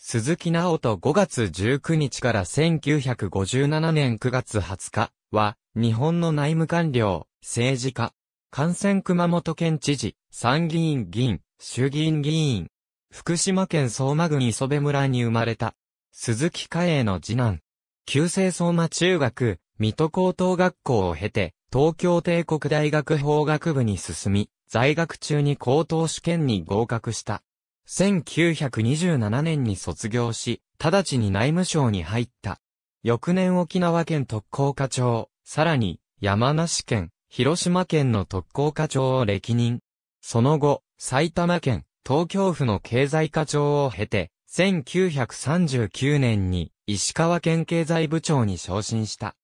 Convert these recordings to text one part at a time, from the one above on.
鈴木直人5月19日から1957年9月20日は、日本の内務官僚、政治家、感染熊本県知事、参議院議員、衆議院議員、福島県相馬郡磯部村に生まれた、鈴木家永の次男、旧制相馬中学、水戸高等学校を経て、東京帝国大学法学部に進み、在学中に高等試験に合格した。1927年に卒業し、直ちに内務省に入った。翌年沖縄県特攻課長、さらに、山梨県、広島県の特攻課長を歴任。その後、埼玉県、東京府の経済課長を経て、1939年に石川県経済部長に昇進した。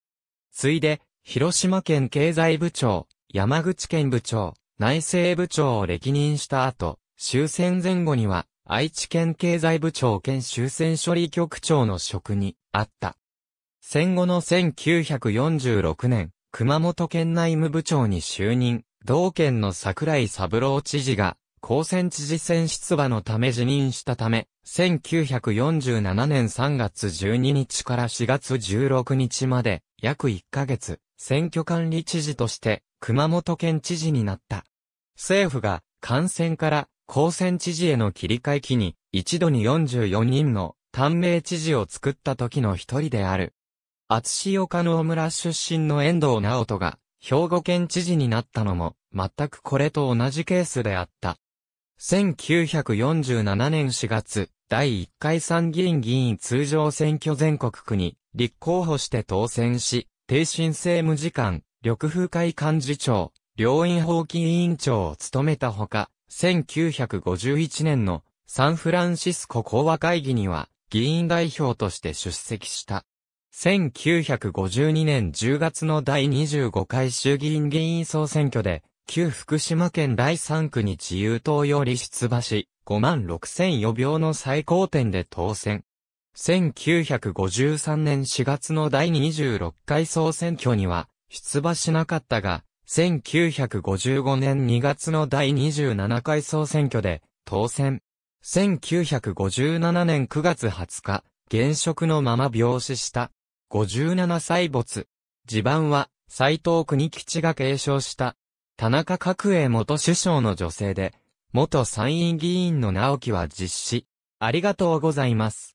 ついで、広島県経済部長、山口県部長、内政部長を歴任した後、終戦前後には、愛知県経済部長兼終戦処理局長の職にあった。戦後の1946年、熊本県内務部長に就任、同県の桜井三郎知事が、高専知事選出馬のため辞任したため、1947年3月12日から4月16日まで、約1ヶ月、選挙管理知事として、熊本県知事になった。政府が、感染から高専知事への切り替え期に、一度に44人の短命知事を作った時の一人である。厚岡の村出身の遠藤直人が、兵庫県知事になったのも、全くこれと同じケースであった。1947年4月、第1回参議院議員通常選挙全国区に、立候補して当選し、低申政務次官、緑風会幹事長、両院法規委員長を務めたほか、1951年のサンフランシスコ講和会議には議員代表として出席した。1952年10月の第25回衆議院議員総選挙で、旧福島県第3区に自由党より出馬し、5万6 0 0票の最高点で当選。1953年4月の第26回総選挙には、出馬しなかったが、1955年2月の第27回総選挙で当選。1957年9月20日、現職のまま病死した。57歳没。地盤は、斎藤国吉が継承した。田中角栄元首相の女性で、元参院議員の直樹は実施。ありがとうございます。